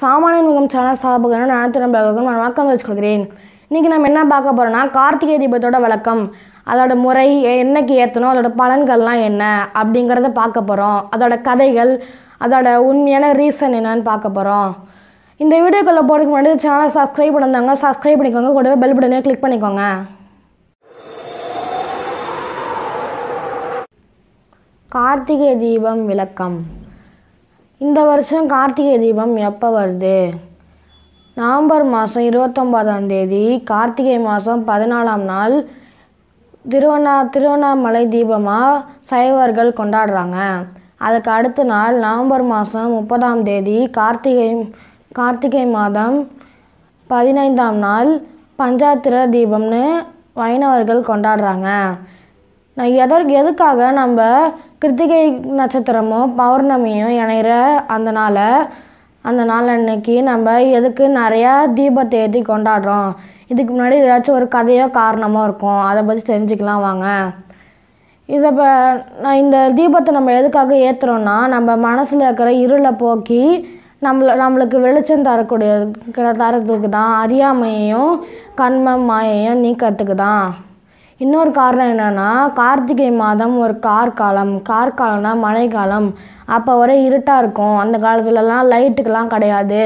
சாமானியன் முகம் சேனல் சார்பாக நான் திரும்பவும் நான் வணக்கம் வச்சுக்கொள்கிறேன் இன்றைக்கி நம்ம என்ன பார்க்க போகிறோம்னா கார்த்திகை தீபத்தோட வழக்கம் அதோட முறை என்னைக்கு ஏற்றணும் அதோட பலன்கள்லாம் என்ன அப்படிங்கிறத பார்க்க போகிறோம் அதோட கதைகள் அதோட உண்மையான ரீசன் என்னன்னு பார்க்க போகிறோம் இந்த வீடியோக்குள்ளே போகிறதுக்கு முன்னாடி சேனலை சப்ஸ்கிரைப் பண்ணிருந்தாங்க சப்ஸ்கிரைப் பண்ணிக்கோங்க கூடவே பெல் பட்டனே கிளிக் பண்ணிக்கோங்க கார்த்திகை தீபம் விளக்கம் இந்த வருஷம் கார்த்திகை தீபம் எப்போ வருது நவம்பர் மாதம் இருபத்தொம்பதாம் தேதி கார்த்திகை மாதம் பதினாலாம் நாள் திருவண்ணா திருவண்ணாமலை தீபமாக சைவர்கள் கொண்டாடுறாங்க அதுக்கு அடுத்த நாள் நவம்பர் மாதம் முப்பதாம் தேதி கார்த்திகை கார்த்திகை மாதம் பதினைந்தாம் நாள் பஞ்சாத்திர தீபம்னு வைணவர்கள் கொண்டாடுறாங்க நான் எதற்கு எதுக்காக நம்ம கிருத்திகை நட்சத்திரமும் பௌர்ணமியும் இணைகிற அந்த நாளை அந்த நாள் அன்னைக்கு நம்ம எதுக்கு நிறையா தீபத்தை ஏற்றி கொண்டாடுறோம் இதுக்கு முன்னாடி ஏதாச்சும் ஒரு கதையோ காரணமோ இருக்கும் அதை பற்றி தெரிஞ்சுக்கலாம் வாங்க இதை இப்போ நான் இந்த தீபத்தை நம்ம எதுக்காக ஏற்றுறோன்னா நம்ம மனசில் இருக்கிற இருளை போக்கி நம்மளை நம்மளுக்கு வெளிச்சம் தரக்கூடிய தரத்துக்கு தான் அறியாமையையும் கண்மம் மாயையும் நீக்கிறதுக்கு தான் இன்னொரு காரணம் என்னென்னா கார்த்திகை மாதம் ஒரு கார் காலம் கார் காலம்னா மழை காலம் அப்போ ஒரே இருட்டாக இருக்கும் அந்த காலத்துலலாம் லைட்டுக்கெலாம் கிடையாது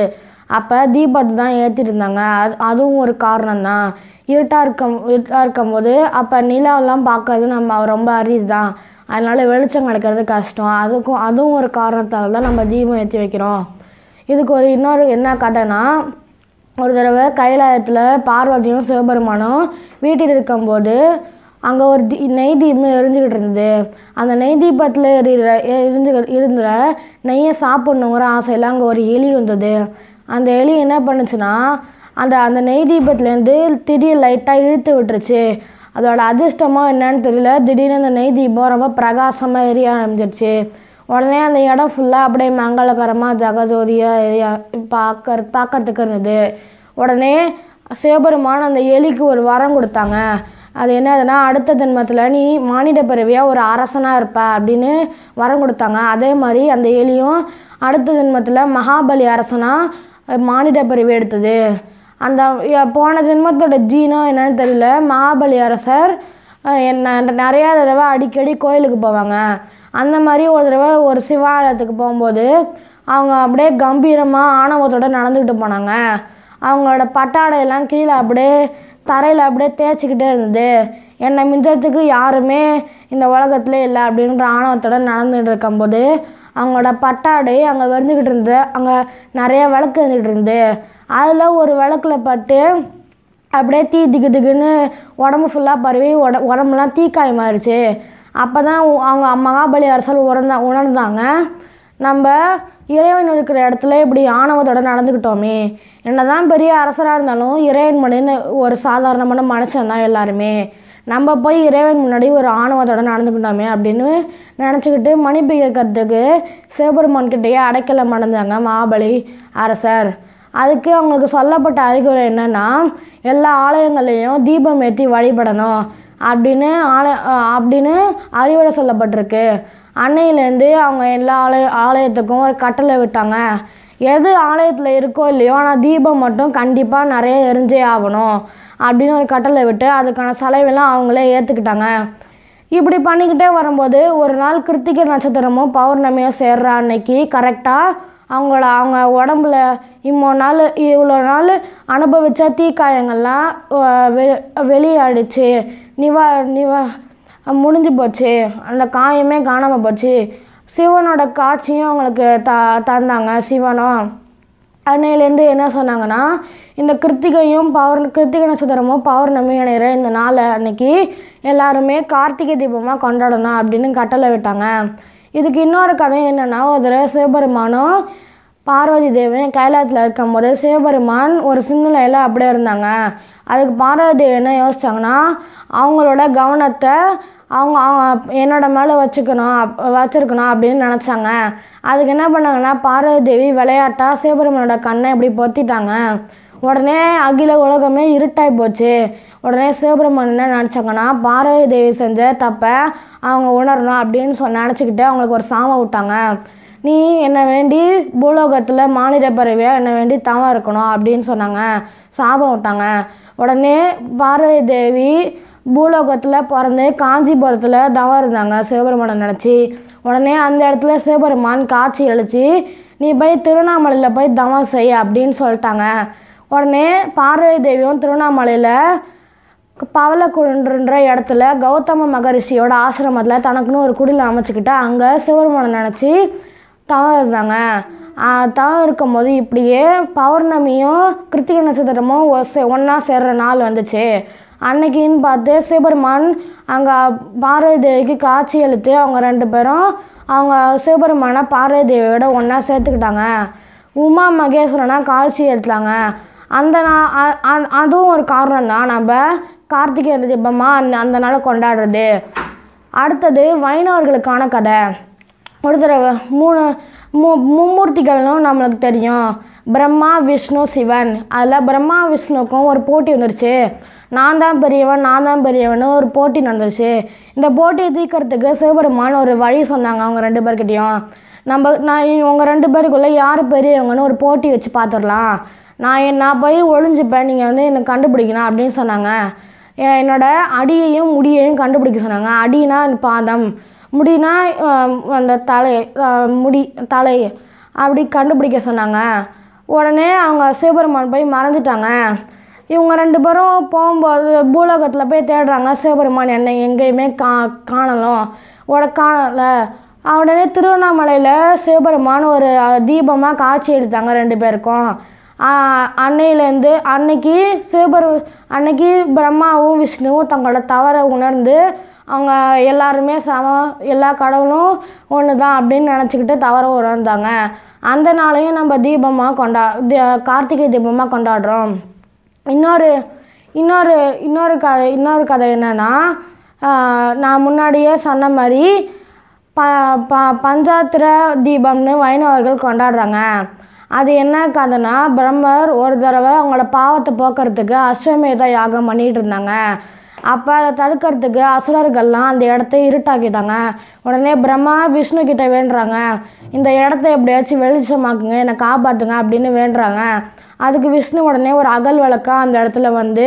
அப்போ தீபத்தை தான் ஏற்றிட்டு இருந்தாங்க அது அதுவும் ஒரு காரணம் தான் இருட்டாக இருக்கும் இருட்டாக இருக்கும்போது அப்போ நிலாவெல்லாம் பார்க்கறது நம்ம ரொம்ப அரிது தான் அதனால் வெளிச்சம் கிடைக்கிறது கஷ்டம் அதுக்கும் அதுவும் ஒரு காரணத்தால் தான் நம்ம தீபம் ஏற்றி வைக்கிறோம் இதுக்கு ஒரு இன்னொரு என்ன கதைனா ஒரு தடவை கைலாயத்தில் பார்வதியும் சிவபெருமானும் வீட்டில் இருக்கும்போது அங்கே ஒரு தீ நெய் தீபம் எரிஞ்சுக்கிட்டு இருந்தது அந்த நெய் தீபத்தில் எறிகிற எரிஞ்சு இருந்த நெய்யை சாப்பிட்ணுங்கிற ஆசையில் அங்கே ஒரு எலி வந்தது அந்த எலி என்ன பண்ணுச்சுன்னா அந்த அந்த நெய் தீபத்துலேருந்து திடீர் லைட்டாக இழுத்து விட்டுருச்சு அதோட அதிர்ஷ்டமாக என்னன்னு தெரியல திடீர்னு அந்த நெய் தீபம் ரொம்ப பிரகாசமாக எரிய ஆரம்பிச்சிருச்சு உடனே அந்த இடம் ஃபுல்லாக அப்படியே மங்களகரமாக ஜகஜோதியாக ஏரியா பார்க்க பார்க்கறதுக்கு இருந்தது உடனே சிவபெருமான் அந்த எலிக்கு ஒரு வரம் கொடுத்தாங்க அது என்னதுன்னா அடுத்த ஜென்மத்தில் நீ மானிட பிறவியாக ஒரு அரசனாக இருப்ப அப்படின்னு வரம் கொடுத்தாங்க அதே மாதிரி அந்த எலியும் அடுத்த ஜென்மத்தில் மகாபலி அரசனாக மானிட பிறவி எடுத்தது அந்த போன ஜென்மத்தோட ஜீனோ என்னன்னு தெரியல மகாபலி அரசர் என்ன நிறையா தடவை அடிக்கடி கோயிலுக்கு போவாங்க அந்த மாதிரி ஒரு தடவை ஒரு சிவாலயத்துக்கு போகும்போது அவங்க அப்படியே கம்பீரமாக ஆணவத்தோடு நடந்துக்கிட்டு போனாங்க அவங்களோட பட்டாடையெல்லாம் கீழே அப்படியே தரையில் அப்படியே தேய்ச்சிக்கிட்டே இருந்தது என்னை மிஞ்சத்துக்கு யாருமே இந்த உலகத்துல இல்லை அப்படின்ற ஆணவத்தோடு நடந்துகிட்டு இருக்கும்போது அவங்களோட பட்டாடை அங்கே வந்துக்கிட்டு இருந்து அங்கே நிறைய விளக்கு இருந்துகிட்டு இருந்து அதில் ஒரு விளக்கில் பட்டு அப்படியே தீ திக்கு திக்குன்னு உடம்பு ஃபுல்லாக பரவி உட உடம்புலாம் மாறிடுச்சு அப்போ தான் அவங்க மகாபலி அரசர் உணர்ந்தா உணர்ந்தாங்க நம்ம இறைவன் இருக்கிற இடத்துல இப்படி ஆணவத்தோட நடந்துக்கிட்டோமே என்ன தான் பெரிய அரசராக இருந்தாலும் இறைவன் மனிதன் ஒரு சாதாரணமான மனுஷன் தான் எல்லாருமே நம்ம போய் இறைவன் முன்னாடி ஒரு ஆணவத்தோட நடந்துக்கிட்டோமே அப்படின்னு நினச்சிக்கிட்டு மன்னிப்பு கேட்கறதுக்கு சிவபெருமான் கிட்டேயே அடைக்கலை மணந்தாங்க மகாபலி அரசர் அதுக்கு அவங்களுக்கு சொல்லப்பட்ட அறிகுறி என்னென்னா எல்லா ஆலயங்கள்லேயும் தீபம் ஏற்றி வழிபடணும் அப்படின்னு ஆலய அப்படின்னு அறிவுரை சொல்லப்பட்டிருக்கு அன்னையிலேருந்து அவங்க எல்லா ஆலய ஆலயத்துக்கும் ஒரு கட்டளை விட்டாங்க எது ஆலயத்தில் இருக்கோ இல்லையோ ஆனால் தீபம் மட்டும் கண்டிப்பாக நிறைய எரிஞ்சே ஆகணும் அப்படின்னு ஒரு கட்டளை விட்டு அதுக்கான செலவெல்லாம் அவங்களே ஏற்றுக்கிட்டாங்க இப்படி பண்ணிக்கிட்டே வரும்போது ஒரு நாள் கிருத்திகை நட்சத்திரமும் பௌர்ணமியும் சேர்ற அன்னைக்கு கரெக்டாக அவங்கள அவங்க உடம்புல இம்மோ நாள் இவ்வளோ நாள் அனுபவித்த தீக்காயங்கள்லாம் வெ வெளியாயிடுச்சு நிவா நிவா முடிஞ்சு போச்சு அந்த காயமே காணாமல் போச்சு சிவனோட காட்சியும் அவங்களுக்கு த தந்தாங்க சிவனும் அன்னையிலேருந்து என்ன சொன்னாங்கன்னா இந்த கிருத்திகையும் பௌர் கிருத்திக நட்சத்திரமும் பௌர்ணமி இணைகிற இந்த நாளை அன்னைக்கு எல்லாருமே கார்த்திகை தீபமாக கொண்டாடணும் அப்படின்னு கட்டளை விட்டாங்க இதுக்கு இன்னொரு கதை என்னென்னா ஒரு தடவை சிவபெருமானும் பார்வதி தேவன் கைலாயத்தில் இருக்கும் போது சிவபெருமான் ஒரு சிந்தனையில் அப்படியே இருந்தாங்க அதுக்கு பார்வதி தேவி என்ன யோசித்தாங்கன்னா அவங்களோட கவனத்தை அவங்க என்னோட மேலே வச்சுக்கணும் வச்சுருக்கணும் அப்படின்னு நினச்சாங்க அதுக்கு என்ன பண்ணாங்கன்னா பார்வதி தேவி விளையாட்டாக சிவபெருமானோட கண்ணை இப்படி பொத்திட்டாங்க உடனே அகில உலகமே இருட்டாய் போச்சு உடனே சிவபெருமான் என்ன நினச்சாங்கன்னா பார்வதி தேவி செஞ்ச தப்பை அவங்க உணரணும் அப்படின்னு சொ நினச்சிக்கிட்டு அவங்களுக்கு ஒரு சாமை விட்டாங்க நீ என்னை வேண்டி பூலோகத்தில் மாநில பறவையாக என்னை வேண்டி தவம் இருக்கணும் அப்படின்னு சொன்னாங்க சாபம் விட்டாங்க உடனே பார்வதி தேவி பூலோகத்தில் பிறந்து காஞ்சிபுரத்தில் தவம் இருந்தாங்க சிவபெருமான நினச்சி உடனே அந்த இடத்துல சிவபெருமான் காட்சி அழிச்சு நீ போய் திருவண்ணாமலையில் போய் தவம் செய் அப்படின்னு சொல்லிட்டாங்க உடனே பார்வதி தேவியும் திருவண்ணாமலையில் பவளக்குன்ற இடத்துல கௌதம மகரிஷியோட ஆசிரமத்தில் தனக்குன்னு ஒரு குடியில் அமைச்சுக்கிட்டு அங்கே சிவருமனை நினச்சி தவம் இருந்தாங்க தவம் இருக்கும்போது இப்படியே பௌர்ணமியும் கிருத்திகை நட்சத்திரமும் ஒன்றா சேர்ற நாள் வந்துச்சு அன்னைக்குன்னு பார்த்து சிவபெருமான் அங்கே பார்வதி தேவிக்கு காட்சி அழுத்து அவங்க ரெண்டு பேரும் அவங்க சிவபெருமானை பார்வதி தேவியோட ஒன்றா சேர்த்துக்கிட்டாங்க உமா மகேஸ்வரனா காட்சி எடுத்தாங்க அந்த நான் அதுவும் ஒரு காரணம் தான் நம்ம கார்த்திகை தீபமாக அந்த அந்த நாளை கொண்டாடுறது அடுத்தது வைணவர்களுக்கான கதை ஒரு தடவை மூணு மூ மும்மூர்த்திகள்னும் நம்மளுக்கு தெரியும் பிரம்மா விஷ்ணு சிவன் அதில் பிரம்மா விஷ்ணுக்கும் ஒரு போட்டி வந்துருச்சு நான் தான் பெரியவன் நான் தான் பெரியவன் ஒரு போட்டி நடந்துருச்சு இந்த போட்டியை தீர்க்கறதுக்கு சிவபெருமான் ஒரு வழி சொன்னாங்க அவங்க ரெண்டு பேர்கிட்டையும் நம்ம நான் இவங்க ரெண்டு பேருக்குள்ளே யார் பெரியவங்கன்னு ஒரு போட்டி வச்சு பார்த்துடலாம் நான் நான் போய் ஒழிஞ்சுப்பேன் நீங்கள் வந்து என்னை கண்டுபிடிக்கணும் அப்படின்னு சொன்னாங்க என்னோடய அடியையும் முடியையும் கண்டுபிடிக்க சொன்னாங்க அடினா பாதம் முடினா அந்த தலை முடி தலை அப்படி கண்டுபிடிக்க சொன்னாங்க உடனே அவங்க சிவபெருமான் போய் மறந்துட்டாங்க இவங்க ரெண்டு பேரும் போகும்போது பூலோகத்தில் போய் தேடுறாங்க சிவபெருமான் என்னை எங்கேயுமே கா காணலாம் உட காணலை உடனே திருவண்ணாமலையில் சிவபெருமான் ஒரு தீபமாக காட்சி எடுத்தாங்க ரெண்டு பேருக்கும் அன்னையிலேருந்து அன்னைக்கு சிவபெரு அன்னைக்கு பிரம்மாவும் விஷ்ணுவும் தங்களோட தவறை உணர்ந்து அவங்க எல்லாருமே சம எல்லா கடவுளும் ஒன்று தான் அப்படின்னு நினச்சிக்கிட்டு தவற உணர்ந்தாங்க அந்த நாளையும் நம்ம தீபமாக கொண்டா கார்த்திகை தீபமாக கொண்டாடுறோம் இன்னொரு இன்னொரு இன்னொரு க இன்னொரு கதை என்னென்னா நான் முன்னாடியே சொன்ன மாதிரி ப ப பஞ்சாத்திர தீபம்னு வைணவர்கள் கொண்டாடுறாங்க அது என்ன கதைனா பிரம்மர் ஒரு தடவை அவங்களோட பாவத்தை போக்குறதுக்கு அஸ்வமேத யாகம் பண்ணிட்டு இருந்தாங்க அப்போ அதை தடுக்கிறதுக்கு அசுரர்கள்லாம் அந்த இடத்த இருட்டாக்கிட்டாங்க உடனே பிரம்மா விஷ்ணு கிட்ட வேண்டுறாங்க இந்த இடத்த எப்படியாச்சும் வெளிச்சமாக்குங்க என்னை காப்பாற்றுங்க அப்படின்னு வேண்டுறாங்க அதுக்கு விஷ்ணு உடனே ஒரு அகல் விளக்காக அந்த இடத்துல வந்து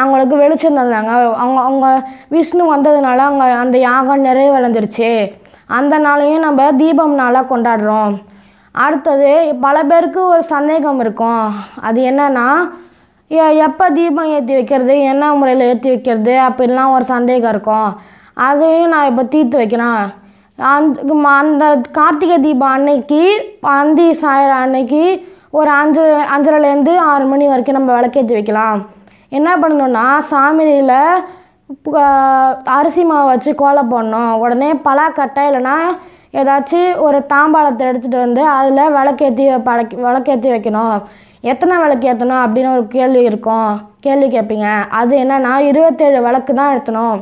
அவங்களுக்கு வெளிச்சம் தந்தாங்க அவங்க அவங்க விஷ்ணு வந்ததுனால அவங்க அந்த யாகம் நிறைவடைஞ்சிருச்சு அந்த நாளையும் நம்ம தீபம் நாளாக கொண்டாடுறோம் அடுத்தது பல பேருக்கு ஒரு சந்தேகம் இருக்கும் அது என்னென்னா எப்போ தீபம் ஏற்றி வைக்கிறது என்ன முறையில் ஏற்றி வைக்கிறது அப்படிலாம் ஒரு சந்தேகம் இருக்கும் அதையும் நான் இப்போ தீர்த்து வைக்கிறேன் அந்த அந்த கார்த்திகை தீபம் அன்னைக்கு அந்தி சாயிற அன்னைக்கு ஒரு அஞ்சு அஞ்சரைலேருந்து ஆறு மணி வரைக்கும் நம்ம விளக்கேற்றி வைக்கலாம் என்ன பண்ணணும்னா சாமியில் அரிசி மாவு வச்சு கோலம் போடணும் உடனே பலாக்கட்டை இல்லைன்னா ஏதாச்சும் ஒரு தாம்பாளத்தை எடுத்துகிட்டு வந்து அதில் விளக்கேற்றி படைக்க விளக்கேற்றி வைக்கணும் எத்தனை விளக்கு ஏற்றணும் அப்படின்னு ஒரு கேள்வி இருக்கும் கேள்வி கேட்பீங்க அது என்னென்னா இருபத்தேழு விளக்கு தான் ஏற்றணும்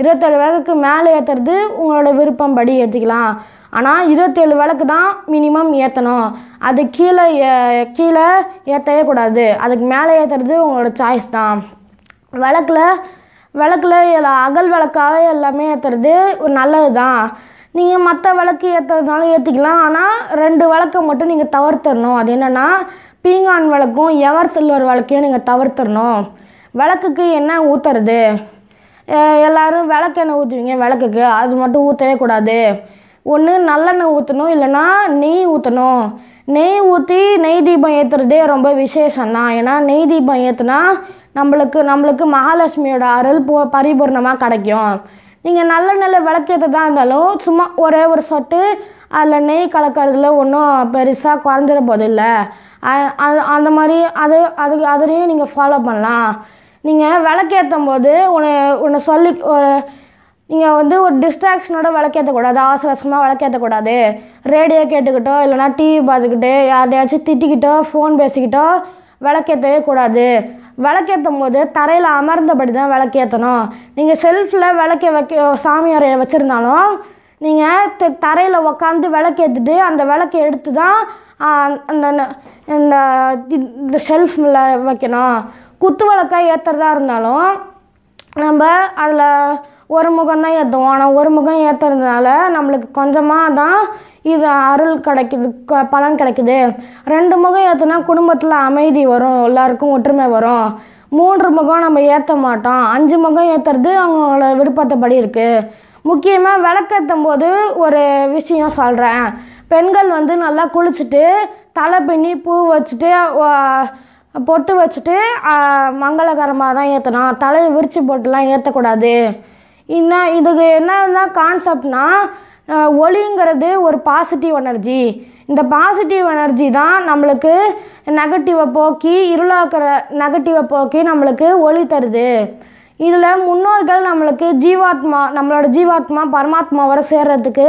இருபத்தேழு விளக்குக்கு மேலே ஏற்றுறது உங்களோட விருப்பம் படி ஏற்றிக்கலாம் ஆனால் இருபத்தேழு விளக்கு தான் மினிமம் ஏற்றணும் அது கீழே கீழே ஏற்றவே கூடாது அதுக்கு மேலே ஏற்றுறது உங்களோட சாய்ஸ் தான் விளக்கில் விளக்கில் அகல் விளக்காகவே எல்லாமே ஏற்றுறது ஒரு நல்லது தான் நீங்கள் மற்ற விளக்கு ஏற்றுறதுனாலும் ஏற்றிக்கலாம் ஆனால் ரெண்டு விளக்கை மட்டும் நீங்கள் தவிர்த்தரணும் அது என்னென்னா பீங்கான் விளக்கும் எவர் சில்வர் விளக்கையும் நீங்கள் தவிர்த்தரணும் விளக்குக்கு என்ன ஊற்றுறது எல்லோரும் விளக்கெண்ணெய் ஊற்றுவீங்க விளக்குக்கு அது மட்டும் ஊற்றவே கூடாது ஒன்று நல்லெண்ணெய் ஊற்றணும் இல்லைன்னா நெய் ஊற்றணும் நெய் ஊற்றி நெய் தீபம் ஏற்றுறதே ரொம்ப விசேஷம் தான் ஏன்னா நெய் தீபம் ஏற்றுனா நம்மளுக்கு நம்மளுக்கு மகாலட்சுமியோட அருள் போ பரிபூர்ணமாக கிடைக்கும் நீங்கள் நல்ல நல்ல தான் இருந்தாலும் சும்மா ஒரே ஒரு சொட்டு அதில் நெய் கலக்கிறதுல ஒன்றும் பெருசாக குறைஞ்சிட போதில்லை அது அந்த மாதிரி அது அது அதுலேயும் நீங்கள் ஃபாலோ பண்ணலாம் நீங்கள் விளக்கேற்றும் போது உன்னை உன்னை சொல்லி ஒரு நீங்கள் வந்து ஒரு டிஸ்ட்ராக்ஷனோட விளக்கேற்றக்கூடாது அவசர விளக்கேற்றக்கூடாது ரேடியோ கேட்டுக்கிட்டோ இல்லைனா டிவி பார்த்துக்கிட்டு யார்டையாச்சும் திட்டிக்கிட்டோ ஃபோன் பேசிக்கிட்டோ விளக்கேற்றவே கூடாது விளக்கேற்றும் போது தரையில் அமர்ந்தபடி தான் விளக்கேற்றணும் நீங்கள் செல்ஃபில் விளக்க வைக்க சாமி வச்சுருந்தாலும் நீங்கள் தரையில் உக்காந்து விளக்கேற்றுட்டு அந்த விளக்கை எடுத்து தான் அந்த இந்த இந்த செல்ஃபில் வைக்கணும் குத்து விளக்காக ஏற்றுறதா இருந்தாலும் நம்ம அதில் ஒரு முகம் தான் ஏற்றுவோம் ஆனால் ஒரு முகம் ஏற்றுறதுனால நம்மளுக்கு கொஞ்சமாக தான் இது அருள் கிடைக்குது க பலன் கிடைக்குது ரெண்டு முகம் ஏற்றுனா குடும்பத்தில் அமைதி வரும் எல்லாருக்கும் ஒற்றுமை வரும் மூன்று முகம் நம்ம ஏற்ற மாட்டோம் அஞ்சு முகம் ஏற்றுறது அவங்களோட விருப்பத்தைப்படி இருக்குது முக்கியமாக விளக்கேற்றும் போது ஒரு விஷயம் சொல்கிறேன் பெண்கள் வந்து நல்லா குளிச்சுட்டு தலை பின்னி பூ வச்சுட்டு பொட்டு வச்சுட்டு மங்களகரமாக தான் ஏற்றணும் தலையை விரித்து போட்டுலாம் ஏற்றக்கூடாது இன்னும் இதுக்கு என்னன்னா கான்செப்ட்னால் ஒளிங்கிறது ஒரு பாசிட்டிவ் எனர்ஜி இந்த பாசிட்டிவ் எனர்ஜி தான் நம்மளுக்கு நெகட்டிவை போக்கி இருளாக்கிற நெகட்டிவை போக்கி நம்மளுக்கு ஒளி தருது இதில் முன்னோர்கள் நம்மளுக்கு ஜீவாத்மா நம்மளோட ஜீவாத்மா பரமாத்மா வர சேர்கிறதுக்கு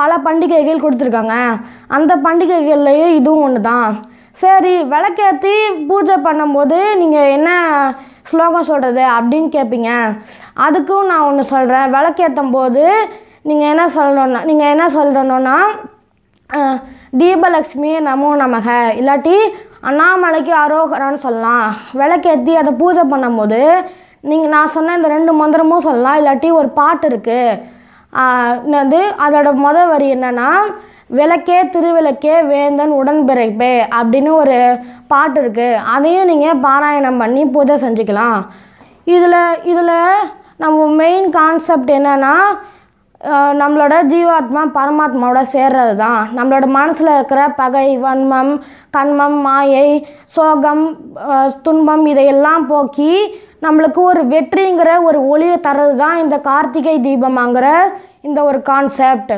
பல பண்டிகைகள் கொடுத்துருக்காங்க அந்த பண்டிகைகள்லேயும் இதுவும் ஒன்று தான் சரி விளக்கேற்றி பூஜை பண்ணும்போது நீங்கள் என்ன ஸ்லோகம் சொல்கிறது அப்படின்னு கேட்பீங்க அதுக்கும் நான் ஒன்று சொல்கிறேன் விளக்கேற்றும் போது நீங்கள் என்ன சொல்லணும்னா நீங்கள் என்ன சொல்லணும்னா தீபலக்ஷ்மி நமோ நமக இல்லாட்டி அண்ணாமலைக்கு அரோகரான்னு சொல்லலாம் விளக்கேற்றி அதை பூஜை பண்ணும்போது நீங்கள் நான் சொன்ன இந்த ரெண்டு மந்திரமும் சொல்லலாம் இல்லாட்டி ஒரு பாட்டு இருக்குது என்னது அதோட முதல் வரி என்னென்னா விளக்கே திருவிளக்கே வேந்தன் உடன்பிறப்பே அப்படின்னு ஒரு பாட்டு இருக்குது அதையும் நீங்கள் பாராயணம் பண்ணி பூஜை செஞ்சுக்கலாம் இதில் இதில் நம்ம மெயின் கான்செப்ட் என்னென்னா நம்மளோட ஜீவாத்மா பரமாத்மாவோட சேர்றது தான் நம்மளோட மனசில் இருக்கிற பகை வன்மம் கண்மம் மாயை சோகம் துன்பம் இதையெல்லாம் போக்கி நம்மளுக்கு ஒரு வெற்றிங்கிற ஒரு ஒளியை தர்றது தான் இந்த கார்த்திகை தீபமாங்கிற இந்த ஒரு கான்செப்ட்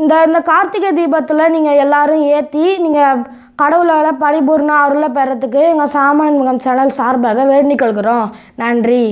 இந்த இந்த கார்த்திகை தீபத்தில் நீங்கள் எல்லோரும் ஏற்றி நீங்கள் கடவுளால் பரிபூர்ண அருளை பெறத்துக்கு எங்கள் சாமான் முகம் சேனல் சார்பாக கொள்கிறோம் நன்றி